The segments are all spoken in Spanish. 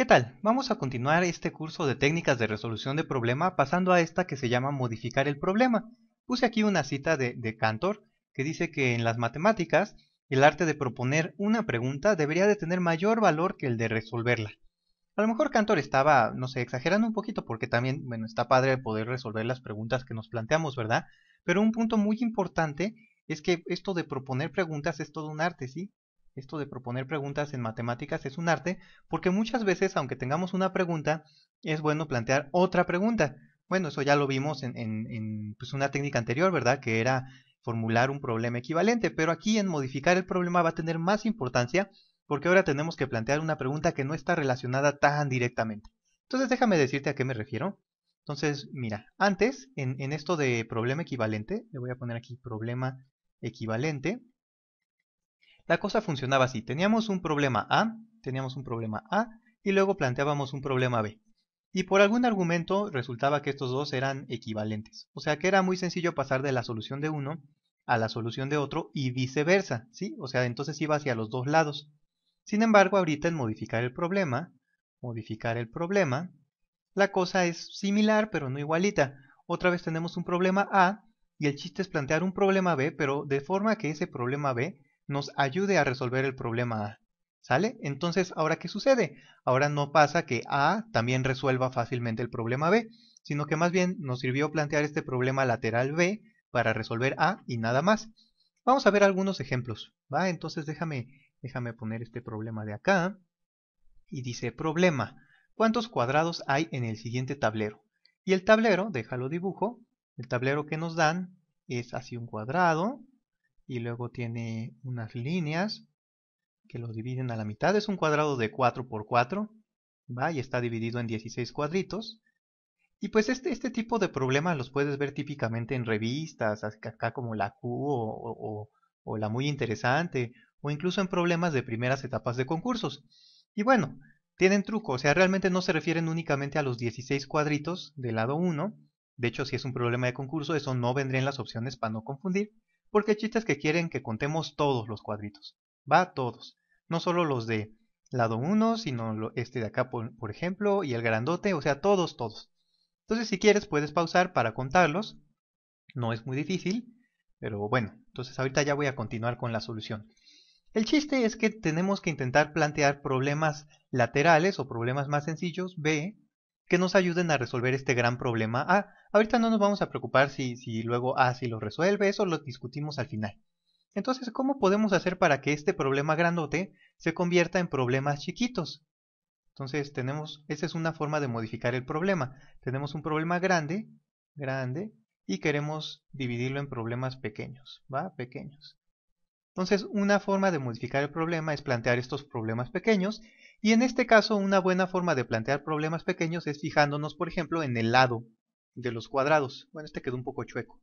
¿Qué tal? Vamos a continuar este curso de técnicas de resolución de problema pasando a esta que se llama modificar el problema. Puse aquí una cita de, Cantor que dice que en las matemáticas el arte de proponer una pregunta debería de tener mayor valor que el de resolverla. A lo mejor Cantor estaba, no sé, exagerando un poquito porque también, bueno, está padre poder resolver las preguntas que nos planteamos, ¿verdad? Pero un punto muy importante es que esto de proponer preguntas es todo un arte, ¿sí? esto de proponer preguntas en matemáticas es un arte, porque muchas veces, aunque tengamos una pregunta, es bueno plantear otra pregunta. Bueno, eso ya lo vimos en, pues, una técnica anterior, ¿verdad? Que era formular un problema equivalente, pero aquí en modificar el problema va a tener más importancia porque ahora tenemos que plantear una pregunta que no está relacionada tan directamente. Entonces déjame decirte a qué me refiero. Entonces, mira, antes en esto de problema equivalente, le voy a poner aquí problema equivalente, la cosa funcionaba así. Teníamos un problema A, teníamos un problema A y luego planteábamos un problema B. Y por algún argumento resultaba que estos dos eran equivalentes. O sea que era muy sencillo pasar de la solución de uno a la solución de otro y viceversa, ¿sí? O sea, entonces iba hacia los dos lados. Sin embargo, ahorita en modificar el problema, modificar el problema, la cosa es similar pero no igualita. Otra vez tenemos un problema A y el chiste es plantear un problema B, pero de forma que ese problema B nos ayude a resolver el problema A. ¿Sale? Entonces, ¿ahora qué sucede? Ahora no pasa que A también resuelva fácilmente el problema B, sino que más bien nos sirvió plantear este problema lateral B para resolver A y nada más. Vamos a ver algunos ejemplos, ¿va? Entonces déjame, déjame poner este problema de acá. Y dice, problema, ¿cuántos cuadrados hay en el siguiente tablero? Y el tablero, déjalo dibujo, el tablero que nos dan es así un cuadrado, y luego tiene unas líneas que lo dividen a la mitad. Es un cuadrado de 4 por 4, ¿va? Y está dividido en 16 cuadritos. Y pues este, este tipo de problemas los puedes ver típicamente en revistas, acá como la Q o, o la muy interesante, o incluso en problemas de primeras etapas de concursos. Y bueno, tienen truco, o sea, realmente no se refieren únicamente a los 16 cuadritos del lado 1, de hecho si es un problema de concurso eso no vendría en las opciones para no confundir, porque hay chistes que quieren que contemos todos los cuadritos, va todos, no solo los de lado 1, sino este de acá, por, por, ejemplo, y el grandote, o sea, todos, todos. Entonces, si quieres, puedes pausar para contarlos, no es muy difícil, pero bueno, entonces ahorita ya voy a continuar con la solución. El chiste es que tenemos que intentar plantear problemas laterales o problemas más sencillos, B, que nos ayuden a resolver este gran problema. Ah, ahorita no nos vamos a preocupar si, luego A ah, si lo resuelve, eso lo discutimos al final. Entonces, ¿cómo podemos hacer para que este problema grandote se convierta en problemas chiquitos? Entonces, tenemos, esa es una forma de modificar el problema. Tenemos un problema grande, grande, y queremos dividirlo en problemas pequeños, ¿va? Pequeños. Entonces, una forma de modificar el problema es plantear estos problemas pequeños y en este caso una buena forma de plantear problemas pequeños es fijándonos, por ejemplo, en el lado de los cuadrados. Bueno, este quedó un poco chueco.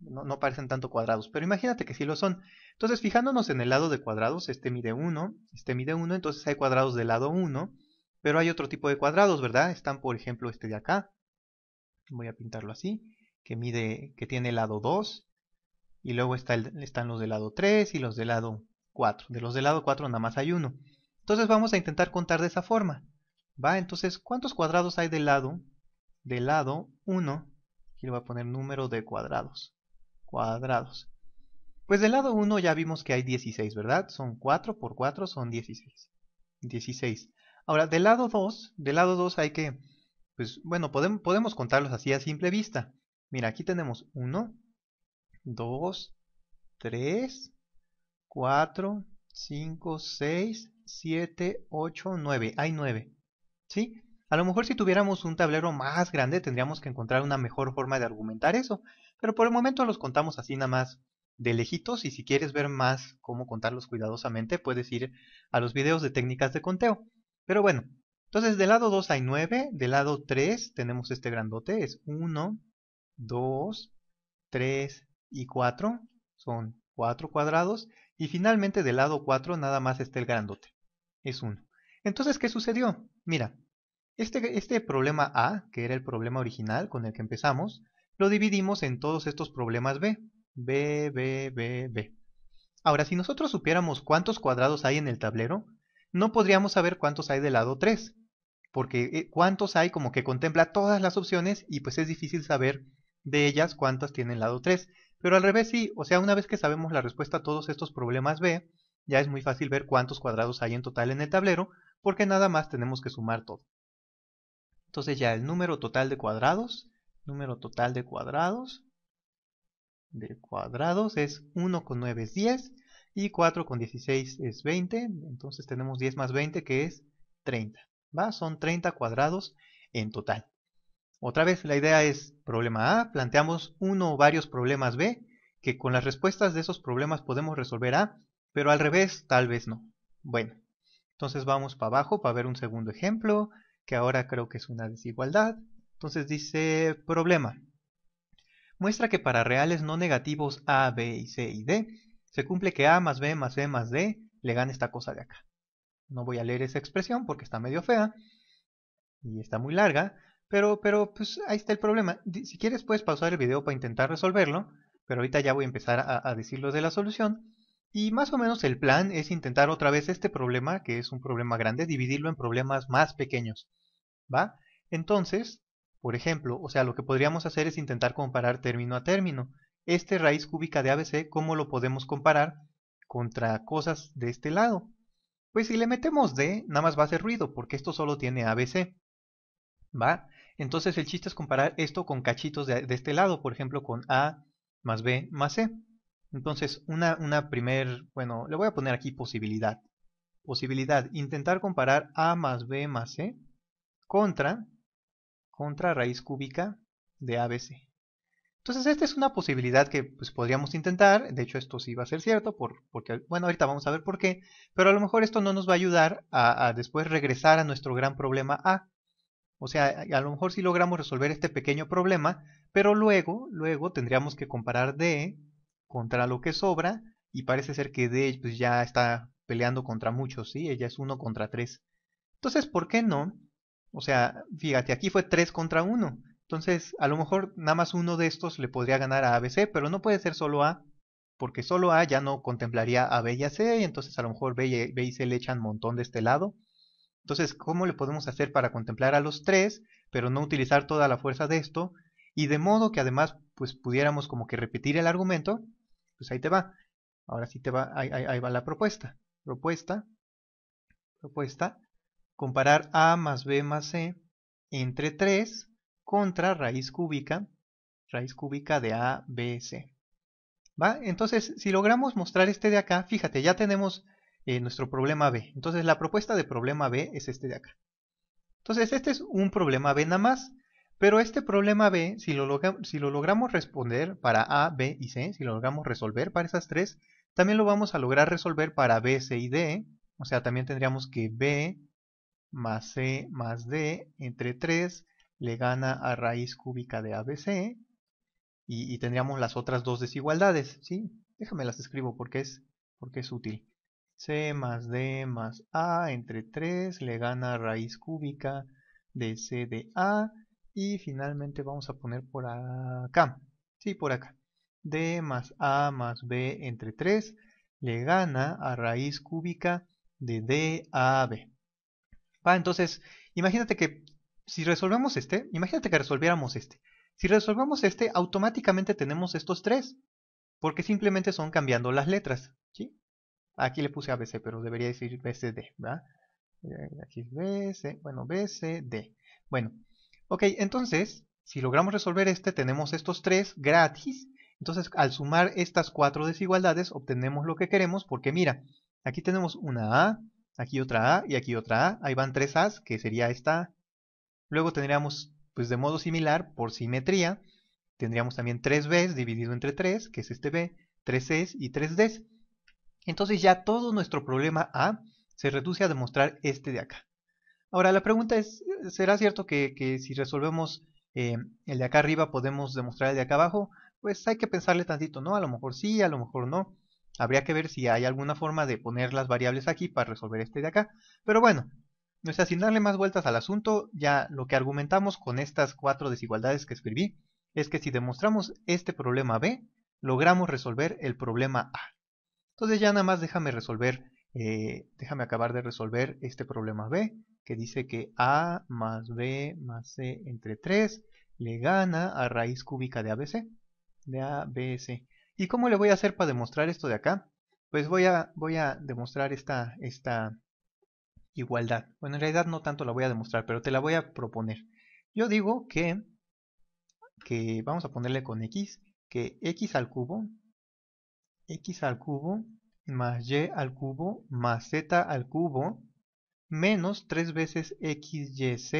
No, parecen tanto cuadrados, pero imagínate que sí lo son. Entonces, fijándonos en el lado de cuadrados, este mide 1, este mide 1, entonces hay cuadrados del lado 1, pero hay otro tipo de cuadrados, ¿verdad? Están, por ejemplo, este de acá. Voy a pintarlo así, que mide, que tiene lado 2, y luego está están los del lado 3 y los del lado 4. De los del lado 4 nada más hay uno. Entonces vamos a intentar contar de esa forma. ¿Va? Entonces, ¿cuántos cuadrados hay del lado? Del lado 1, aquí le voy a poner número de cuadrados. Cuadrados. Pues del lado 1 ya vimos que hay 16, ¿verdad? Son 4 por 4 son 16. 16. Ahora, del lado 2, del lado 2 hay que, pues bueno, podemos, podemos contarlos así a simple vista. Mira, aquí tenemos 1, 2, 3, 4, 5, 6, 7, 8, 9. Hay 9. ¿Sí? A lo mejor si tuviéramos un tablero más grande tendríamos que encontrar una mejor forma de argumentar eso. Pero por el momento los contamos así nada más de lejitos y si quieres ver más cómo contarlos cuidadosamente puedes ir a los videos de técnicas de conteo. Pero bueno, entonces del lado 2 hay 9, del lado 3 tenemos este grandote, es 1, 2, 3, y 4 son 4 cuadrados y finalmente del lado 4 nada más está el grandote, es 1. Entonces, ¿qué sucedió? Mira, este, este problema A, que era el problema original con el que empezamos, lo dividimos en todos estos problemas B, B, B, B, B. Ahora, si nosotros supiéramos cuántos cuadrados hay en el tablero, no podríamos saber cuántos hay del lado 3, porque eh, cuántos hay como que contempla todas las opciones y pues es difícil saber de ellas cuántas tienen lado 3. Pero al revés sí, o sea, una vez que sabemos la respuesta a todos estos problemas B, ya es muy fácil ver cuántos cuadrados hay en total en el tablero, porque nada más tenemos que sumar todo. Entonces ya el número total de cuadrados, número total de cuadrados, de cuadrados es 1 con 9 es 10 y 4 con 16 es 20, entonces tenemos 10 más 20 que es 30, ¿va? Son 30 cuadrados en total. Otra vez, la idea es problema A, planteamos uno o varios problemas B, que con las respuestas de esos problemas podemos resolver A, pero al revés tal vez no. Bueno, entonces vamos para abajo para ver un segundo ejemplo, que ahora creo que es una desigualdad. Entonces dice problema. Muestra que para reales no negativos A, B y C y D, se cumple que A más B más C más D le gana esta cosa de acá. No voy a leer esa expresión porque está medio fea y está muy larga, pero, pero, pues ahí está el problema. Si quieres puedes pausar el video para intentar resolverlo, pero ahorita ya voy a empezar a, decir lo de la solución. Y más o menos el plan es intentar otra vez este problema, que es un problema grande, dividirlo en problemas más pequeños. ¿Va? Entonces, por ejemplo, o sea, lo que podríamos hacer es intentar comparar término a término. Este raíz cúbica de ABC, ¿cómo lo podemos comparar contra cosas de este lado? Pues si le metemos D, nada más va a hacer ruido, porque esto solo tiene ABC. ¿Va? Entonces el chiste es comparar esto con cachitos de, este lado, por ejemplo con A más B más C. Entonces una, una primer, bueno, le voy a poner aquí posibilidad. Posibilidad, intentar comparar A más B más C contra, contra raíz cúbica de ABC. Entonces esta es una posibilidad que pues, podríamos intentar, de hecho esto sí va a ser cierto, por, porque bueno, ahorita vamos a ver por qué, pero a lo mejor esto no nos va a ayudar a después regresar a nuestro gran problema A, o sea, a lo mejor sí logramos resolver este pequeño problema, pero luego, luego tendríamos que comparar D contra lo que sobra y parece ser que D pues, ya está peleando contra muchos, ¿sí? Ella es 1 contra 3. Entonces, ¿por qué no? O sea, fíjate, aquí fue 3 contra 1. Entonces, a lo mejor nada más uno de estos le podría ganar a ABC, pero no puede ser solo A, porque solo A ya no contemplaría a B y a C, y entonces a lo mejor B y, e, B y C le echan montón de este lado, entonces, ¿cómo le podemos hacer para contemplar a los tres, pero no utilizar toda la fuerza de esto? Y de modo que además, pues pudiéramos como que repetir el argumento, pues ahí te va. Ahora sí te va, ahí, va la propuesta. Propuesta, propuesta, comparar A más B más C entre 3 contra raíz cúbica, raíz cúbica de A, B, C. ¿Va? Entonces, si logramos mostrar este de acá, fíjate, ya tenemos eh, nuestro problema B. Entonces la propuesta de problema B es este de acá. Entonces este es un problema B nada más, pero este problema B, si lo, logramos responder para A, B y C, si lo logramos resolver para esas tres, también lo vamos a lograr resolver para B, C y D, o sea, también tendríamos que B más C más D entre 3 le gana a raíz cúbica de ABC y, y tendríamos las otras dos desigualdades, ¿sí? Déjame las escribo porque es, porque es útil c más d más a entre 3 le gana raíz cúbica de c de a y finalmente vamos a poner por acá, sí, por acá, d más a más b entre 3 le gana a raíz cúbica de d a b. Va, entonces, imagínate que si resolvemos este, imagínate que resolviéramos este. Si resolvemos este, automáticamente tenemos estos tres, porque simplemente son cambiando las letras. ¿sí? Aquí le puse ABC, pero debería decir BCD, ¿verdad? Eh, aquí es BC, bueno, BCD. Bueno, ok, entonces, si logramos resolver este, tenemos estos tres gratis. Entonces, al sumar estas cuatro desigualdades, obtenemos lo que queremos, porque mira, aquí tenemos una A, aquí otra A y aquí otra A. Ahí van tres As, que sería esta. Luego tendríamos, pues de modo similar, por simetría, tendríamos también tres Bs dividido entre tres, que es este B, tres Cs y tres Ds. Entonces ya todo nuestro problema A se reduce a demostrar este de acá. Ahora la pregunta es, ¿será cierto que, si resolvemos eh, el de acá arriba podemos demostrar el de acá abajo? Pues hay que pensarle tantito, ¿no? A lo mejor sí, a lo mejor no. Habría que ver si hay alguna forma de poner las variables aquí para resolver este de acá. Pero bueno, no sea, sin darle más vueltas al asunto, ya lo que argumentamos con estas cuatro desigualdades que escribí es que si demostramos este problema B, logramos resolver el problema A. Entonces ya nada más déjame resolver, eh, déjame acabar de resolver este problema B, que dice que A más B más C entre 3 le gana a raíz cúbica de ABC. De ABC. ¿Y cómo le voy a hacer para demostrar esto de acá? Pues voy a, voy a demostrar esta, esta igualdad. Bueno, en realidad no tanto la voy a demostrar, pero te la voy a proponer. Yo digo que, que vamos a ponerle con x, que x al cubo x al cubo más y al cubo más z al cubo menos 3 veces xyz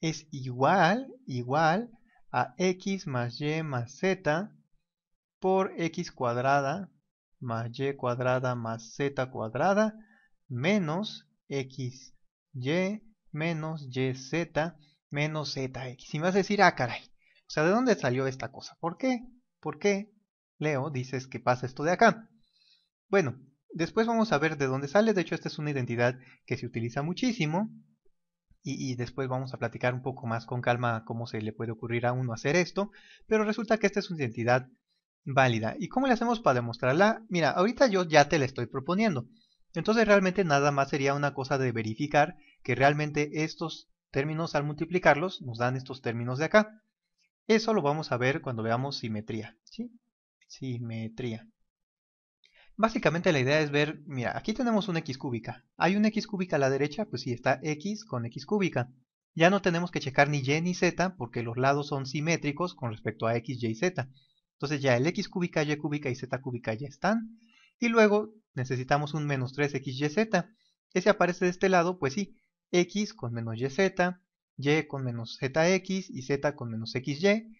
es igual, igual a x más y más z por x cuadrada más y cuadrada más z cuadrada menos xy menos z menos zx. Y me vas a decir, ah, caray, o sea, ¿de dónde salió esta cosa? ¿Por qué? ¿Por qué? Leo, dices que pasa esto de acá. Bueno, después vamos a ver de dónde sale. De hecho, esta es una identidad que se utiliza muchísimo. Y, después vamos a platicar un poco más con calma cómo se le puede ocurrir a uno hacer esto. Pero resulta que esta es una identidad válida. ¿Y cómo le hacemos para demostrarla? Mira, ahorita yo ya te la estoy proponiendo. Entonces realmente nada más sería una cosa de verificar que realmente estos términos al multiplicarlos nos dan estos términos de acá. Eso lo vamos a ver cuando veamos simetría. ¿sí? simetría. Básicamente la idea es ver, mira, aquí tenemos una x cúbica. ¿Hay una x cúbica a la derecha? Pues sí, está x con x cúbica. Ya no tenemos que checar ni y ni z porque los lados son simétricos con respecto a x, y y z. Entonces ya el x cúbica, y cúbica y z cúbica ya están. Y luego necesitamos un menos 3xyz. Ese aparece de este lado, pues sí, x con menos z, y con menos zx y z con menos xy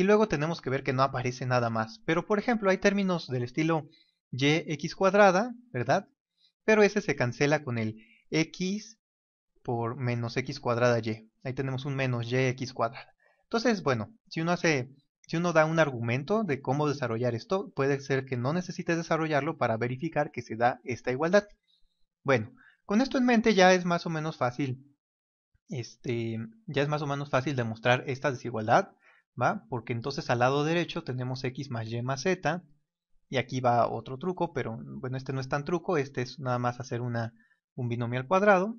y luego tenemos que ver que no aparece nada más. Pero por ejemplo hay términos del estilo yx cuadrada, ¿verdad? Pero ese se cancela con el x por menos x cuadrada y. Ahí tenemos un menos yx cuadrada. Entonces, bueno, si uno hace, si uno da un argumento de cómo desarrollar esto, puede ser que no necesites desarrollarlo para verificar que se da esta igualdad. Bueno, con esto en mente ya es más o menos fácil, este, ya es más o menos fácil demostrar esta desigualdad. ¿va? Porque entonces al lado derecho tenemos x más y más z, y aquí va otro truco, pero bueno, este no es tan truco, este es nada más hacer una, un binomio al cuadrado.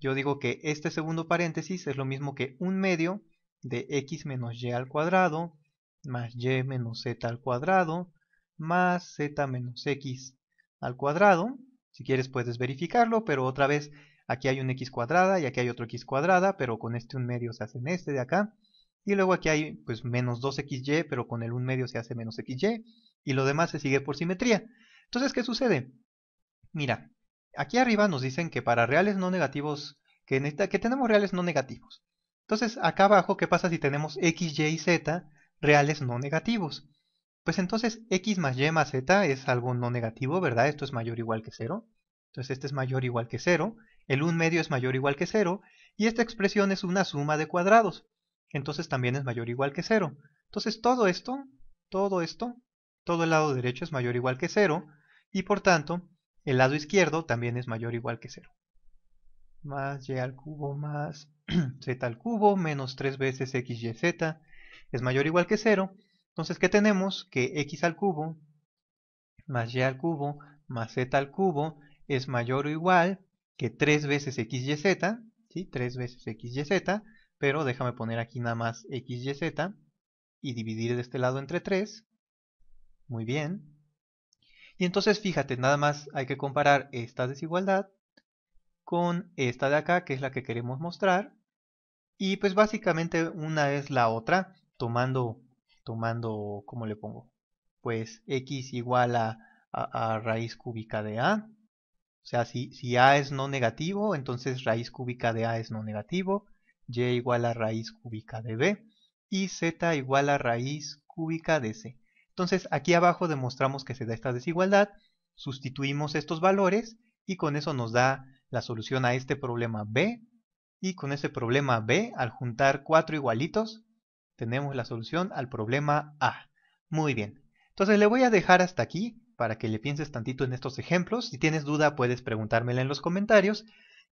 Yo digo que este segundo paréntesis es lo mismo que un medio de x menos y al cuadrado, más y menos z al cuadrado, más z menos x al cuadrado. Si quieres puedes verificarlo, pero otra vez aquí hay un x cuadrada y aquí hay otro x cuadrada, pero con este un medio se hacen este de acá. Y luego aquí hay pues menos 2xy, pero con el 1 medio se hace menos xy. Y lo demás se sigue por simetría. Entonces, ¿qué sucede? Mira, aquí arriba nos dicen que para reales no negativos, que, que tenemos reales no negativos. Entonces, acá abajo, ¿qué pasa si tenemos x, y y z reales no negativos? Pues entonces x más y más z es algo no negativo, ¿verdad? Esto es mayor o igual que 0. Entonces este es mayor o igual que 0. El 1 medio es mayor o igual que 0. Y esta expresión es una suma de cuadrados entonces también es mayor o igual que 0. Entonces todo esto, todo esto, todo el lado derecho es mayor o igual que 0 y por tanto el lado izquierdo también es mayor o igual que 0. Más y al cubo más z al cubo menos 3 veces xyz es mayor o igual que 0. Entonces, ¿qué tenemos? Que x al cubo más y al cubo más z al cubo es mayor o igual que 3 veces xyz, ¿sí? 3 veces xyz, pero déjame poner aquí nada más x, y, z y dividir de este lado entre 3. Muy bien. Y entonces fíjate, nada más hay que comparar esta desigualdad con esta de acá, que es la que queremos mostrar. Y pues básicamente una es la otra, tomando, tomando ¿cómo le pongo? Pues x igual a, raíz cúbica de a. O sea, si a es no negativo, entonces raíz cúbica de a es no negativo y igual a raíz cúbica de b y z igual a raíz cúbica de c. Entonces aquí abajo demostramos que se da esta desigualdad, sustituimos estos valores y con eso nos da la solución a este problema b y con ese problema b al juntar cuatro igualitos tenemos la solución al problema a. Muy bien, entonces le voy a dejar hasta aquí para que le pienses tantito en estos ejemplos. Si tienes duda puedes preguntármela en los comentarios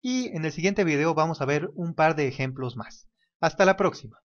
y en el siguiente video vamos a ver un par de ejemplos más. Hasta la próxima.